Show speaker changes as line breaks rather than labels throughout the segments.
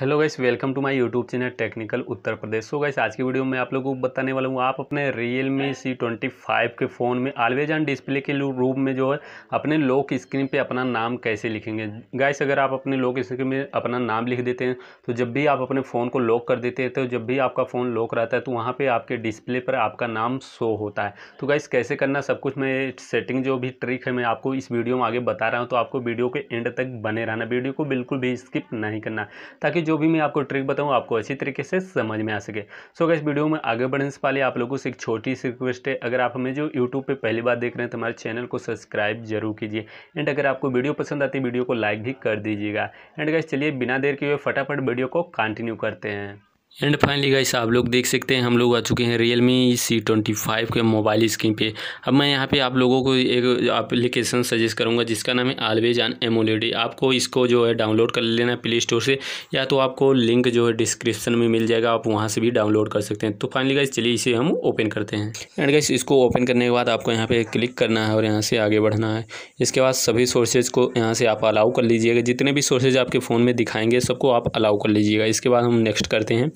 hello guys welcome to my YouTube channel technical Uttar Pradesh so guys आज की video में आप लोगों को बताने वाला हूँ आप अपने Realme C twenty five के फ़ोन में आलवेज ऑन डिस्प्ले के रूप में जो है अपने लॉक स्क्रीन पे अपना नाम कैसे लिखेंगे गाइस अगर आप अपने लॉक स्क्रीन में अपना नाम लिख देते हैं तो जब भी आप अपने फ़ोन को लॉक कर देते हैं तो जब भी आपका फ़ोन लॉक रहता है तो वहाँ पर आपके डिस्प्ले पर आपका नाम शो होता है तो गाइस कैसे करना सब कुछ मैं सेटिंग जो भी ट्रिक है मैं आपको इस वीडियो में आगे बता रहा हूँ तो आपको वीडियो के एंड तक बने रहना वीडियो को बिल्कुल भी स्किप नहीं करना ताकि जो भी मैं आपको ट्रिक बताऊँ आपको अच्छी तरीके से समझ में आ सके सो अगर इस वीडियो में आगे बढ़ने से पहले आप लोगों से एक छोटी सी रिक्वेस्ट है अगर आप हमें जो यूट्यूब पर पहली बार देख रहे हैं तो हमारे चैनल को सब्सक्राइब जरूर कीजिए एंड अगर आपको वीडियो पसंद आती है वीडियो को लाइक भी कर दीजिएगा एंड अगर चलिए बिना देर के हुए फटाफट वीडियो को कंटिन्यू करते हैं एंड फाइनली गाइस आप लोग देख सकते हैं हम लोग आ चुके हैं Realme C twenty five के मोबाइल स्क्रीन पे अब मैं यहाँ पे आप लोगों को एक एप्लीकेशन सजेस्ट करूँगा जिसका नाम है आलवेज आन एमोलेडी आपको इसको जो है डाउनलोड कर लेना है प्ले स्टोर से या तो आपको लिंक जो है डिस्क्रिप्शन में मिल जाएगा आप वहाँ से भी डाउनलोड कर सकते हैं तो फाइनली गाइस चलिए इसे हम ओपन करते हैं एंड गाइस इसको ओपन करने के बाद आपको यहाँ पर क्लिक करना है और यहाँ से आगे बढ़ना है इसके बाद सभी सोर्सेज को यहाँ से आप अलाउ कर लीजिएगा जितने भी सोर्सेज आपके फ़ोन में दिखाएंगे सबको आप अलाउ कर लीजिएगा इसके बाद हम नेक्स्ट करते हैं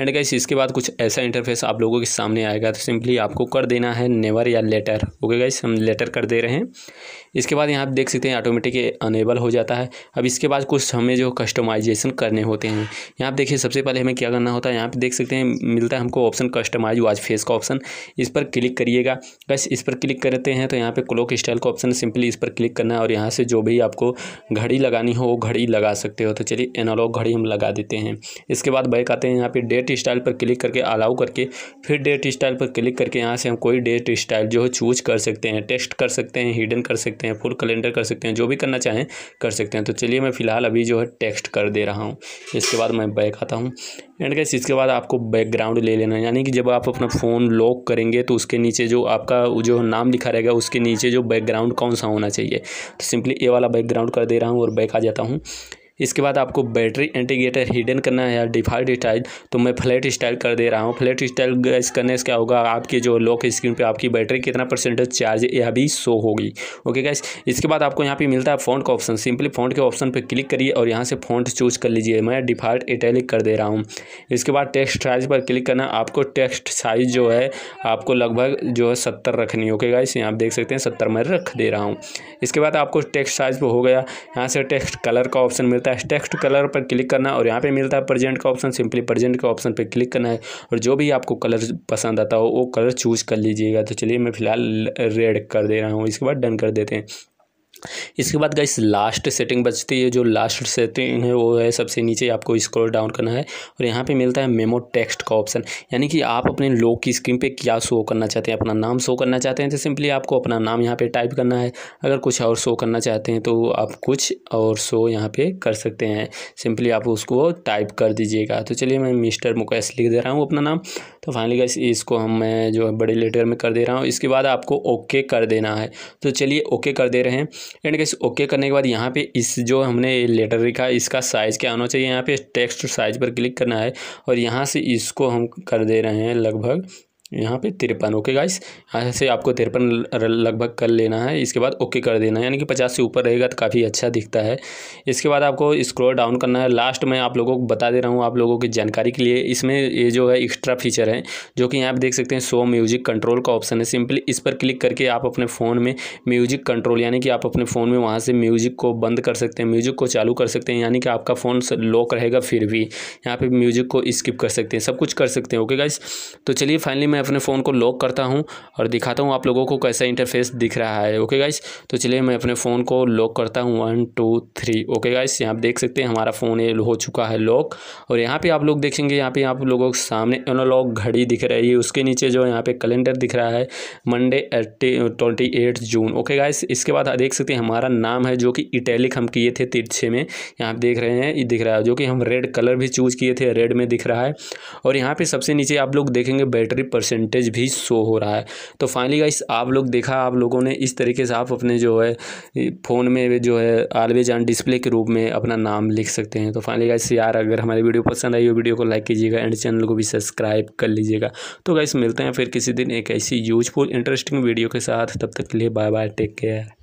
एंड गाइस इसके बाद कुछ ऐसा इंटरफेस आप लोगों के सामने आएगा तो सिंपली आपको कर देना है नेवर या लेटर ओके गाइस हम लेटर कर दे रहे हैं इसके बाद यहाँ आप देख सकते हैं ऑटोमेटिक अनेबल हो जाता है अब इसके बाद कुछ हमें जो कस्टमाइजेशन करने होते हैं यहाँ देखिए सबसे पहले हमें क्या करना होता है यहाँ पर देख सकते हैं मिलता है हमको ऑप्शन कस्टमाइज वाज फेस का ऑप्शन इस पर क्लिक करिएगा बस इस पर क्लिक करते हैं तो यहाँ पर क्लोक स्टाइल का ऑप्शन सिंपली इस पर क्लिक करना है और यहाँ से जो भी आपको घड़ी लगानी हो वो घड़ी लगा सकते हो तो चलिए एनालॉग घड़ी हम लगा देते हैं इसके बाद बैक आते हैं यहाँ पे डेट स्टाइल पर क्लिक करके अलाउ करके फिर डेट स्टाइल पर क्लिक करके यहाँ से हम कोई डेट स्टाइल जो है चूज कर सकते हैं टेस्ट कर सकते हैं हिडन कर सकते हैं फुल कैलेंडर कर सकते हैं जो भी करना चाहें कर सकते हैं तो चलिए मैं फ़िलहाल अभी जो है टेक्स्ट कर दे रहा हूँ इसके बाद मैं बैक आता हूँ एंड कैसे इसके बाद आपको बैकग्राउंड ले लेना यानी कि जब आप अपना फ़ोन लॉक करेंगे तो उसके नीचे जो आपका जो नाम लिखा रहेगा उसके नीचे जो बैकग्राउंड कौन सा होना चाहिए तो सिंपली ए वाला बैकग्राउंड कर दे रहा हूँ और बैक आ जाता हूँ इसके बाद आपको बैटरी इंटीग्रेटर हिडन करना है या डिफ़ॉल्ट स्टाइल तो मैं फ्लैट स्टाइल कर दे रहा हूँ फ्लैट स्टाइल गैस करने से क्या होगा आपके जो लॉक स्क्रीन पर आपकी बैटरी कितना परसेंटेज चार्ज यह भी शो होगी ओके गैस इसके बाद आपको यहाँ पर मिलता है फोन का ऑप्शन सिंपली फ़ोन के ऑप्शन पर क्लिक करिए और यहाँ से फ़ोन चूज कर लीजिए मैं डिफ़ॉल्ट इटैलिक कर दे रहा हूँ इसके बाद टेक्स्ट साइज पर क्लिक करना आपको टेक्स्ट साइज़ जो है आपको लगभग जो है सत्तर रखनी ओके गाइस यहाँ आप देख सकते हैं सत्तर मैं रख दे रहा हूँ इसके बाद आपको टेक्स्ट साइज़ पर हो गया यहाँ से टेक्स्ट कलर का ऑप्शन मिलता है आता है टेक्स्ट कलर पर क्लिक करना और यहाँ पे मिलता है प्रजेंट का ऑप्शन सिंपली प्रजेंट के ऑप्शन पर क्लिक करना है और जो भी आपको कलर पसंद आता हो वो कलर चूज़ कर लीजिएगा तो चलिए मैं फ़िलहाल रेड कर दे रहा हूँ इसके बाद डन कर देते हैं इसके बाद गाइस लास्ट सेटिंग बचती है जो लास्ट सेटिंग है वो है सबसे नीचे आपको स्क्रॉल डाउन करना है और यहाँ पे मिलता है मेमो टेक्स्ट का ऑप्शन यानी कि आप अपने लोग की स्क्रीन पे क्या शो करना चाहते हैं अपना नाम शो करना चाहते हैं तो सिंपली आपको अपना नाम यहाँ पे टाइप करना है अगर कुछ और शो करना चाहते हैं तो आप कुछ और शो यहाँ पर कर सकते हैं सिंपली आप उसको टाइप कर दीजिएगा तो चलिए मैं मिस्टर मुकेश लिख दे रहा हूँ अपना नाम तो फाइनली गाइस इसको हम मैं जो है बड़े लेटर में कर दे रहा हूँ इसके बाद आपको ओके कर देना है तो चलिए ओके कर दे रहे हैं एंड कैसे ओके करने के बाद यहाँ पे इस जो हमने लेटर लिखा है इसका साइज़ क्या होना चाहिए यहाँ पे टेक्स्ट साइज़ पर क्लिक करना है और यहाँ से इसको हम कर दे रहे हैं लगभग यहाँ पे तिरपन ओके गाइस यहाँ से आपको तिरपन लगभग कर लेना है इसके बाद ओके कर देना है यानी कि पचास से ऊपर रहेगा तो काफ़ी अच्छा दिखता है इसके बाद आपको स्क्रॉल डाउन करना है लास्ट में आप लोगों को बता दे रहा हूँ आप लोगों की जानकारी के लिए इसमें ये जो है एक्स्ट्रा फीचर है जो कि यहाँ पर देख सकते हैं सो म्यूजिक कंट्रोल का ऑप्शन है सिंपली इस पर क्लिक करके आप अपने फ़ोन में म्यूजिक कंट्रोल यानी कि आप अपने फ़ोन में वहाँ से म्यूजिक को बंद कर सकते हैं म्यूजिक को चालू कर सकते हैं यानी कि आपका फ़ोन लॉक रहेगा फिर भी यहाँ पर म्यूजिक को स्किप कर सकते हैं सब कुछ कर सकते हैं ओके गाइस तो चलिए फाइनली मैं मैं अपने फ़ोन को लॉक करता हूँ और दिखाता हूँ आप लोगों को कैसा इंटरफेस दिख रहा है ओके गाइस तो चलिए मैं अपने फ़ोन को लॉक करता हूँ one two three okay guys यहाँ आप देख सकते हैं हमारा फ़ोन हो चुका है लॉक और यहाँ पर आप लोग देखेंगे यहाँ पर आप लोगों के सामने एनालॉग घड़ी दिख रही है उसके नीचे जो यहाँ पर कैलेंडर दिख रहा है Monday twenty eight June okay guys इसके बाद देख सकते हैं हमारा नाम है जो कि इटैलिक हम किए थे तिरछे में यहाँ आप देख रहे हैं ये दिख रहा है जो कि हम रेड कलर भी चूज़ किए थे रेड में दिख रहा है और यहाँ पे सबसे नीचे आप लोग देखेंगे बैटरी परसेंट परसेंटेज भी शो हो रहा है तो फाइनली गाइस आप लोग देखा आप लोगों ने इस तरीके से आप अपने जो है फ़ोन में जो है आलवेज ऑन डिस्प्ले के रूप में अपना नाम लिख सकते हैं तो फाइनली गाइस यार अगर हमारी वीडियो पसंद आई हो वीडियो को लाइक कीजिएगा एंड चैनल को भी सब्सक्राइब कर लीजिएगा तो गाइस मिलते हैं फिर किसी दिन एक ऐसी यूजफुल इंटरेस्टिंग वीडियो के साथ तब तक के लिए बाय बाय टेक केयर